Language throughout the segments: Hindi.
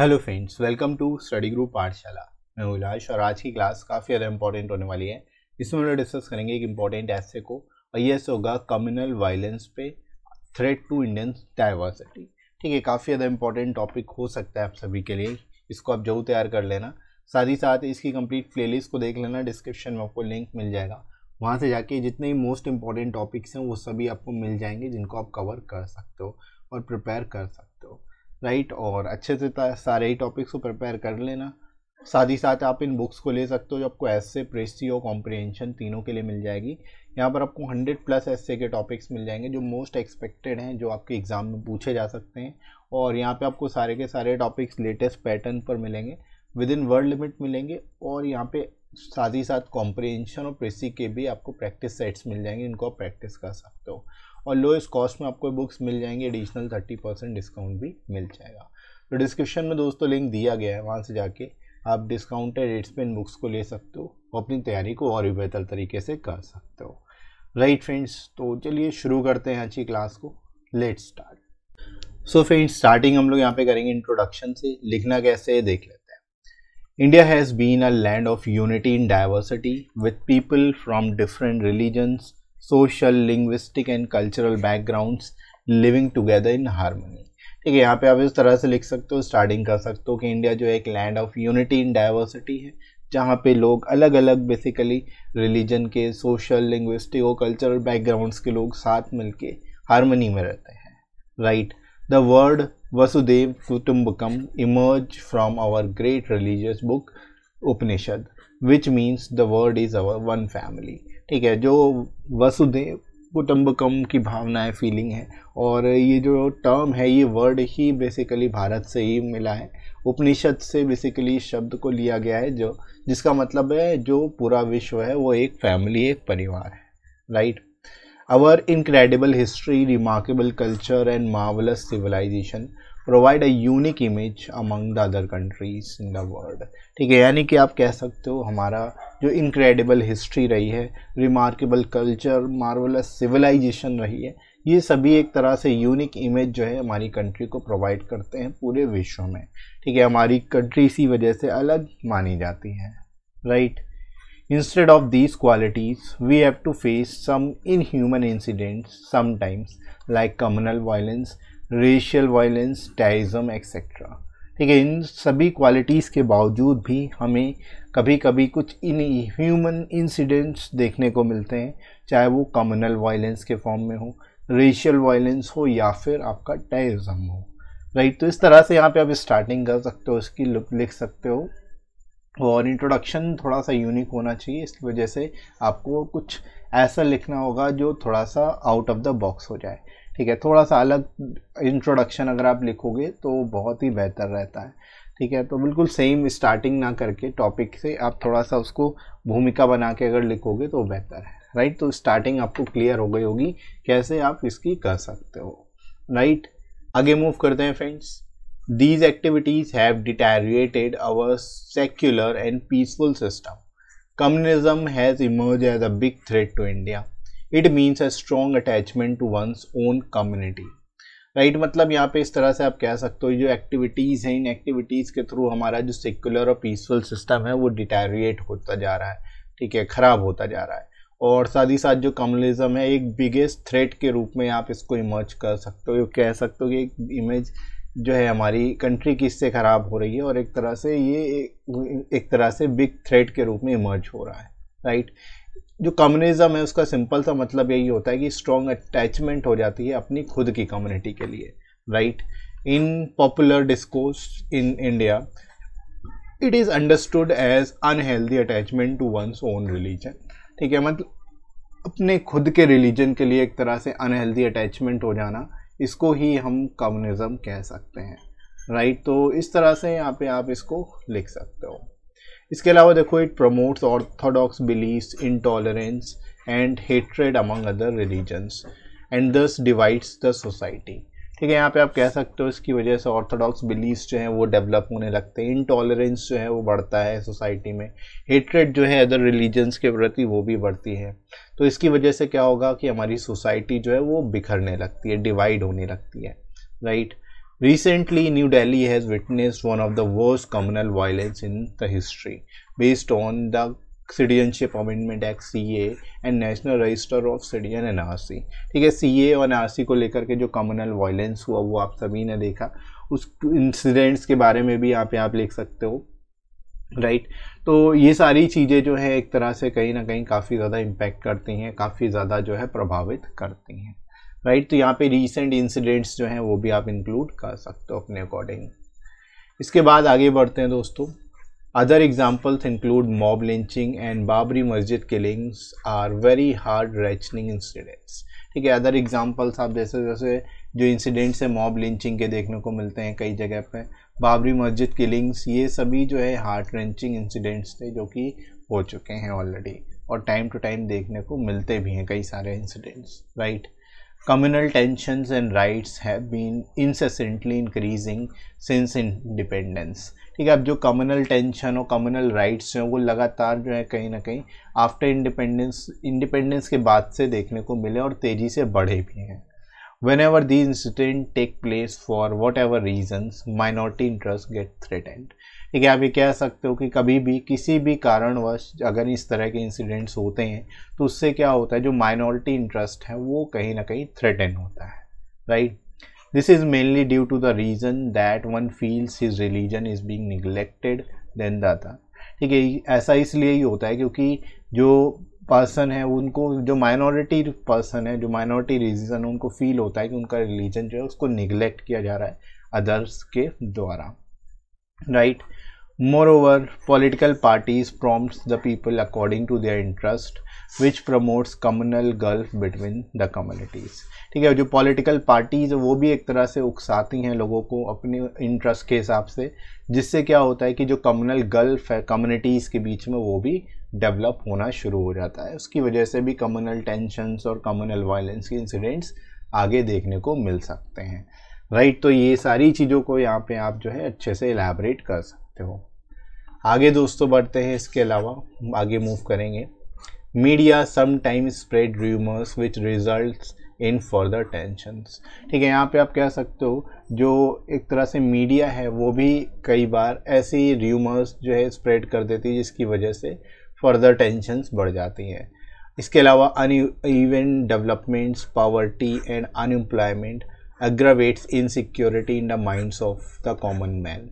Hello friends welcome to study group Pathshala मैं उलाश और आज की क्लास काफ़ी ज़्यादा इंपॉर्टेंट होने वाली है इसमें हम लोग डिस्कस करेंगे एक इम्पॉर्टेंट ऐसे को और यस होगा कम्युनल वायलेंस पे थ्रेट टू इंडियन डाइवर्सिटी ठीक है काफ़ी ज़्यादा इंपॉर्टेंट टॉपिक हो सकता है आप सभी के लिए इसको आप जरूर तैयार कर लेना साथ ही साथ इसकी कंप्लीट प्ले को देख लेना डिस्क्रिप्शन में आपको लिंक मिल जाएगा वहाँ से जाके जितने मोस्ट इंपॉर्टेंट टॉपिक्स हैं वो सभी आपको मिल जाएंगे जिनको आप कवर कर सकते हो और प्रिपेयर कर सकते हो राइट और अच्छे से सारे ही टॉपिक्स को प्रिपेयर कर लेना साथ ही साथ आप इन बुक्स को ले सकते हो जो आपको ऐसे प्रेसी और कॉम्प्रिहेंशन तीनों के लिए मिल जाएगी यहाँ पर आपको 100 प्लस ऐसे के टॉपिक्स मिल जाएंगे जो मोस्ट एक्सपेक्टेड हैं जो आपके एग्ज़ाम में पूछे जा सकते हैं और यहाँ पे आपको सारे के सारे टॉपिक्स लेटेस्ट पैटर्न पर मिलेंगे विद इन वर्ड लिमिट मिलेंगे और यहाँ पे साथ ही साथ कॉम्प्रिहेंशन और प्रेसी के भी आपको प्रैक्टिस सेट्स मिल जाएंगे इनको आप प्रैक्टिस कर सकते हो और लोएस्ट कॉस्ट में आपको बुक्स मिल जाएंगी एडिशनल थर्टी परसेंट डिस्काउंट भी मिल जाएगा तो डिस्क्रिप्शन में दोस्तों लिंक दिया गया है वहाँ से जाके आप डिस्काउंटेड रेट्स पे इन बुक्स को ले सकते हो और अपनी तैयारी को और भी बेहतर तरीके से कर सकते हो राइट फ्रेंड्स तो चलिए शुरू करते हैं अच्छी क्लास को let start so friends starting हम लोग यहाँ पे करेंगे इंट्रोडक्शन से लिखना कैसे है देख लेते हैं India has been a land of unity in diversity with people from different religions social linguistic and cultural backgrounds living together in harmony ठीक है यहाँ पे आप इस तरह से लिख सकते हो स्टार्टिंग कर सकते हो कि इंडिया जो एक land of unity in diversity है जहाँ पे लोग अलग अलग बेसिकली रिलीजन के सोशल लिंग्विस्टिक और कल्चरल बैकग्राउंड्स के लोग साथ मिलके हारमोनी में रहते हैं right the word Vasudhaiva Kutumbakam emerge from our great religious book Upanishad which means the world is our one family ठीक है जो वसुदेव कुटुम्बकम की भावना है फीलिंग है और ये जो टर्म है ये वर्ड ही बेसिकली भारत से ही मिला है उपनिषद से बेसिकली शब्द को लिया गया है जो जिसका मतलब है जो पूरा विश्व है वो एक फैमिली एक परिवार है right Our incredible history, remarkable culture and marvelous civilization provide a unique image among the other countries in the world ठीक है यानी कि आप कह सकते हो हमारा जो इनक्रेडिबल हिस्ट्री रही है रिमार्केबल कल्चर marvelous सिविलाइजेशन रही है ये सभी एक तरह से यूनिक इमेज जो है हमारी कंट्री को प्रोवाइड करते हैं पूरे विश्व में ठीक है हमारी कंट्री इसी वजह से अलग मानी जाती है right right? Instead of these qualities, we have to face some inhuman incidents sometimes like communal violence, racial violence, terrorism, etc. ठीक है इन सभी क्वालिटीज़ के बावजूद भी हमें कभी कभी कुछ इन ह्यूमन इंसिडेंट्स देखने को मिलते हैं चाहे वो कम्युनल वायलेंस के फॉर्म में हो रेशियल वायलेंस हो या फिर आपका टेरिज्म हो राइट तो इस तरह से यहाँ पे आप स्टार्टिंग कर सकते हो इसकी लिख सकते हो और इंट्रोडक्शन थोड़ा सा यूनिक होना चाहिए इस वजह से आपको कुछ ऐसा लिखना होगा जो थोड़ा सा आउट ऑफ द बॉक्स हो जाए ठीक है थोड़ा सा अलग इंट्रोडक्शन अगर आप लिखोगे तो बहुत ही बेहतर रहता है ठीक है तो बिल्कुल सेम स्टार्टिंग ना करके टॉपिक से आप थोड़ा सा उसको भूमिका बना के अगर लिखोगे तो बेहतर है राइट तो स्टार्टिंग आपको क्लियर हो गई होगी कैसे आप इसकी कर सकते हो राइट आगे मूव करते हैं friends These activities have deteriorated our secular and peaceful system. Communism has emerged as a big threat to India. It means a strong attachment to one's own community right मतलब यहाँ पे इस तरह से आप कह सकते हो जो एक्टिविटीज़ हैं इन एक्टिविटीज़ के थ्रू हमारा जो सेक्युलर और पीसफुल सिस्टम है वो डिटेरिएट होता जा रहा है ठीक है ख़राब होता जा रहा है और साथ ही साथ जो कम्युनिज्म है एक बिगेस्ट थ्रेट के रूप में आप इसको इमर्ज कर सकते हो कह सकते हो कि एक इमेज जो है हमारी कंट्री की इससे ख़राब हो रही है और एक तरह से ये एक तरह से बिग थ्रेट के रूप में इमर्ज हो रहा है राइट जो कम्युनिज्म है उसका सिंपल सा मतलब यही होता है कि स्ट्रॉन्ग अटैचमेंट हो जाती है अपनी खुद की कम्युनिटी के लिए right in popular discourse in India it is understood as unhealthy attachment to one's own religion ठीक है मतलब अपने खुद के रिलीजन के लिए एक तरह से अनहेल्दी अटैचमेंट हो जाना इसको ही हम कम्युनिज्म कह सकते हैं राइट तो इस तरह से यहाँ पे आप इसको लिख सकते हो इसके अलावा देखो it promotes orthodox belief intolerance and hatred among other religions and thus divides the society ठीक है यहाँ पे आप कह सकते हो इसकी वजह से ऑर्थोडॉक्स बिलीव्स जो हैं वो डेवलप होने लगते हैं इनटॉलरेंस जो है वो बढ़ता है सोसाइटी में हेट्रेड जो है अदर रिलीजन्स के प्रति वो भी बढ़ती है तो इसकी वजह से क्या होगा कि हमारी सोसाइटी जो है वो बिखरने लगती है डिवाइड होने लगती है right recently New Delhi has witness one of the worst communal violence in the history based on the citizenship amendment act C and national register of citizen N R C ठीक है सी ए और एन आर सी को लेकर के जो कम्युनल वायलेंस हुआ वो आप सभी ने देखा उस इंसिडेंट्स के बारे में भी यहाँ पे आप लिख सकते हो राइट right? तो ये सारी चीज़ें जो है एक तरह से कहीं ना कहीं काफ़ी ज़्यादा इम्पेक्ट करती हैं काफ़ी ज़्यादा जो है प्रभावित करती हैं राइट right? तो यहाँ पे रीसेंट इंसिडेंट्स जो हैं वो भी आप इंक्लूड कर सकते हो अपने अकॉर्डिंग इसके बाद आगे बढ़ते हैं दोस्तों Other examples include mob lynching and Babri मस्जिद killings are very hard wrenching incidents. ठीक है अदर एग्जाम्पल्स आप जैसे जैसे जो इंसिडेंट्स हैं मॉब लिंचिंग के देखने को मिलते हैं कई जगह पे बाबरी मस्जिद किलिंग्स ये सभी जो है हार्ट रेंचिंग इंसिडेंट्स थे जो कि हो चुके हैं ऑलरेडी और टाइम टू टाइम देखने को मिलते भी हैं कई सारे incidents right right? communal tensions and rights have been incessantly increasing since independence ठीक है अब जो communal tension और communal rights हैं वो लगातार जो है कहीं ना कहीं after independence independence के बाद से देखने को मिले और तेज़ी से बढ़े भी हैं whenever the incident take place for whatever reasons minority interest get threatened ठीक है आप ये कह सकते हो कि कभी भी किसी भी कारणवश अगर इस तरह के इंसिडेंट्स होते हैं तो उससे क्या होता है जो माइनॉरिटी इंटरेस्ट है वो कहीं ना कहीं थ्रेटन होता है right this is mainly due to the reason that one feels his religion is being neglected then the other ठीक है ऐसा इसलिए ही होता है क्योंकि जो पर्सन है उनको जो माइनॉरिटी पर्सन है जो माइनॉरिटी रिलीजन उनको फील होता है कि उनका रिलीजन जो है उसको निगलेक्ट किया जा रहा है अदर्स के द्वारा right right? Moreover, political parties prompts the people according to their interest, which promotes communal gulf between the communities. ठीक है जो political parties है वो भी एक तरह से उकसाती हैं लोगों को अपने interest के हिसाब से जिससे क्या होता है कि जो communal gulf है communities के बीच में वो भी develop होना शुरू हो जाता है उसकी वजह से भी communal tensions और communal violence के incidents आगे देखने को मिल सकते हैं राइट right, तो ये सारी चीज़ों को यहाँ पे आप जो है अच्छे से इलेबरेट कर सकते हो आगे दोस्तों बढ़ते हैं इसके अलावा आगे मूव करेंगे media some time spread rumours which result in further tensions ठीक है यहाँ पे आप कह सकते हो जो एक तरह से मीडिया है वो भी कई बार ऐसी र्यूमर्स जो है स्प्रेड कर देती है जिसकी वजह से फर्दर टेंशनस बढ़ जाती हैं इसके अलावा uneven developments poverty and unemployment aggravates insecurity in the minds of the common man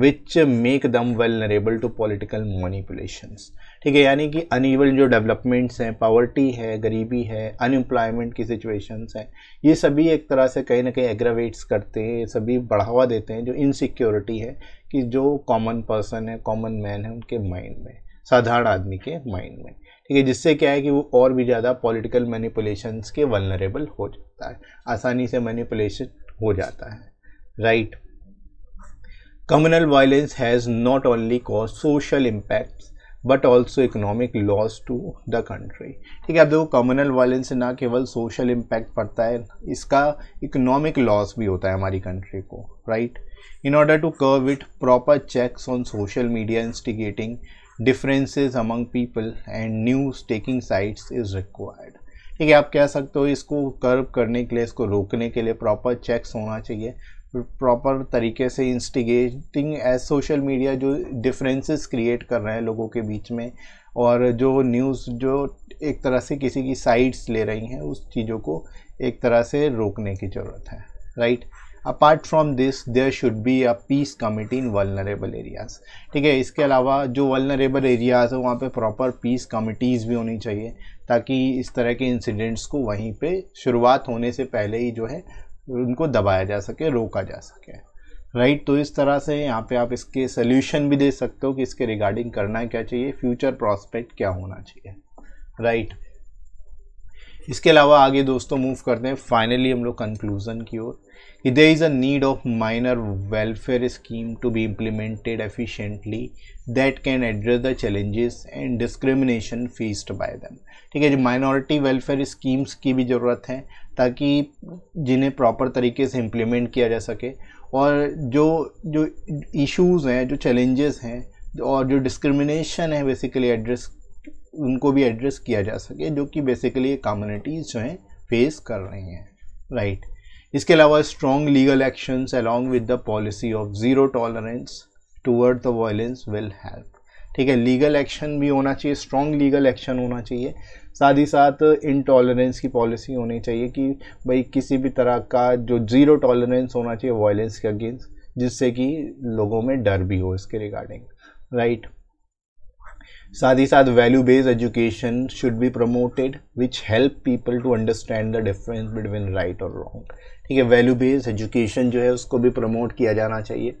which make them vulnerable to political manipulations ठीक है यानी कि अनईवन जो डेवलपमेंट्स हैं पावर्टी है गरीबी है अनएम्प्लॉयमेंट की सिचुएशंस हैं ये सभी एक तरह से कहीं ना कहीं एग्रावेट्स करते हैं ये सभी बढ़ावा देते हैं जो इनसिक्योरिटी है कि जो कॉमन पर्सन है कॉमन मैन है उनके माइंड में साधारण आदमी के माइंड में ठीक है जिससे क्या है कि वो और भी ज़्यादा पॉलिटिकल मैनिपुलेशंस के वलनरेबल हो जाता है आसानी से मैनिपुलेशन हो जाता है right right. Communal violence has not only caused social impacts but also economic loss to the country ठीक है आप देखो कम्युनल वायलेंस से ना केवल सोशल इम्पैक्ट पड़ता है इसका इकोनॉमिक लॉस भी होता है हमारी कंट्री को right in order to curb it proper checks on social media instigating differences among people and news taking sites is required ठीक है आप कह सकते हो इसको कर्व करने के लिए इसको रोकने के लिए प्रॉपर चेक्स होना चाहिए प्रॉपर तरीके से इंस्टिगेटिंग एज सोशल मीडिया जो डिफरेंसेस क्रिएट कर रहे हैं लोगों के बीच में और जो न्यूज़ जो एक तरह से किसी की साइड्स ले रही हैं उस चीज़ों को एक तरह से रोकने की ज़रूरत है right apart from this there should be a peace committee in vulnerable areas ठीक है इसके अलावा जो वलनरेबल एरियाज़ है वहाँ पे प्रॉपर पीस कमिटीज़ भी होनी चाहिए ताकि इस तरह के इंसिडेंट्स को वहीं पे शुरुआत होने से पहले ही जो है उनको दबाया जा सके रोका जा सके राइट तो इस तरह से यहाँ पे आप इसके सोल्यूशन भी दे सकते हो कि इसके रिगार्डिंग करना क्या चाहिए फ्यूचर प्रॉस्पेक्ट क्या होना चाहिए राइट इसके अलावा आगे दोस्तों मूव करते हैं फाइनली हम लोग कंक्लूज़न की ओर कि there is a need of minor welfare scheme to be implemented efficiently that can address the challenges and discrimination faced by them ठीक है जो माइनॉरिटी वेलफेयर स्कीम्स की भी ज़रूरत है ताकि जिन्हें प्रॉपर तरीके से इम्प्लीमेंट किया जा सके और जो जो इश्यूज़ हैं जो चैलेंजेस हैं और जो डिस्क्रिमिनेशन है बेसिकली एड्रेस उनको भी एड्रेस किया जा सके जो कि बेसिकली कम्युनिटीज़ जो हैं फेस कर रही हैं राइट right. इसके अलावा strong legal actions along with the policy of zero tolerance toward the violence will help ठीक है लीगल एक्शन भी होना चाहिए स्ट्रॉन्ग लीगल एक्शन होना चाहिए साथ ही साथ इनटॉलरेंस की पॉलिसी होनी चाहिए कि भाई किसी भी तरह का जो ज़ीरो टॉलरेंस होना चाहिए वायलेंस के अगेंस्ट जिससे कि लोगों में डर भी हो इसके रिगार्डिंग राइट right? साथ ही साथ value based education should be promoted which help people to understand the difference between right और रॉन्ग ठीक है वैल्यू बेस्ड एजुकेशन जो है उसको भी प्रमोट किया जाना चाहिए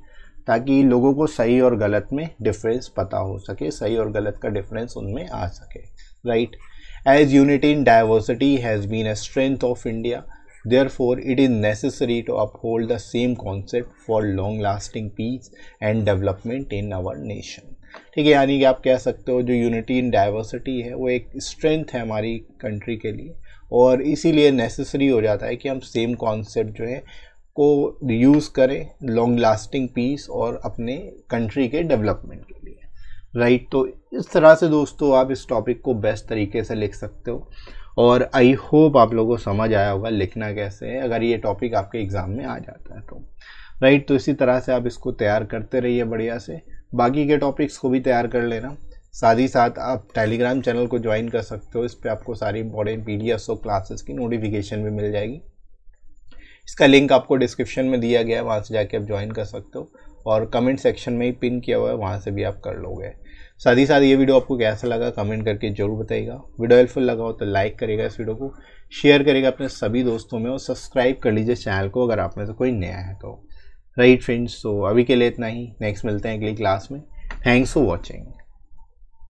ताकि लोगों को सही और गलत में डिफरेंस पता हो सके सही और गलत का डिफरेंस उनमें आ सके right as unity in diversity has been a strength of India therefore it is necessary to uphold the same concept for long lasting peace and development in our nation ठीक है यानी कि आप कह सकते हो जो यूनिटी इन डाइवर्सिटी है वो एक स्ट्रेंथ है हमारी कंट्री के लिए और इसीलिए नेसेसरी हो जाता है कि हम सेम कॉन्सेप्ट जो है को यूज़ करें लॉन्ग लास्टिंग पीस और अपने कंट्री के डेवलपमेंट के लिए राइट right, तो इस तरह से दोस्तों आप इस टॉपिक को बेस्ट तरीके से लिख सकते हो और आई होप आप लोगों को समझ आया होगा लिखना कैसे है अगर ये टॉपिक आपके एग्ज़ाम में आ जाता है तो राइट right, तो इसी तरह से आप इसको तैयार करते रहिए बढ़िया से बाकी के टॉपिक्स को भी तैयार कर लेना साथ ही साथ आप टेलीग्राम चैनल को ज्वाइन कर सकते हो इस पर आपको सारी इंपॉर्टेंट पी और क्लासेस की नोटिफिकेशन भी मिल जाएगी इसका लिंक आपको डिस्क्रिप्शन में दिया गया है वहाँ से जाके आप ज्वाइन कर सकते हो और कमेंट सेक्शन में ही पिन किया हुआ है वहाँ से भी आप कर लोगे साथ ही साथ ये वीडियो आपको कैसा लगा कमेंट करके जरूर बताइएगा वीडियो हेल्पफुल लगा हो तो लाइक करेगा इस वीडियो को शेयर करेगा अपने सभी दोस्तों में और सब्सक्राइब कर लीजिए चैनल को अगर आप में से कोई नया है तो राइट फ्रेंड्स तो अभी के लिए इतना ही नेक्स्ट मिलते हैं अगली क्लास में थैंक्स फॉर वॉचिंग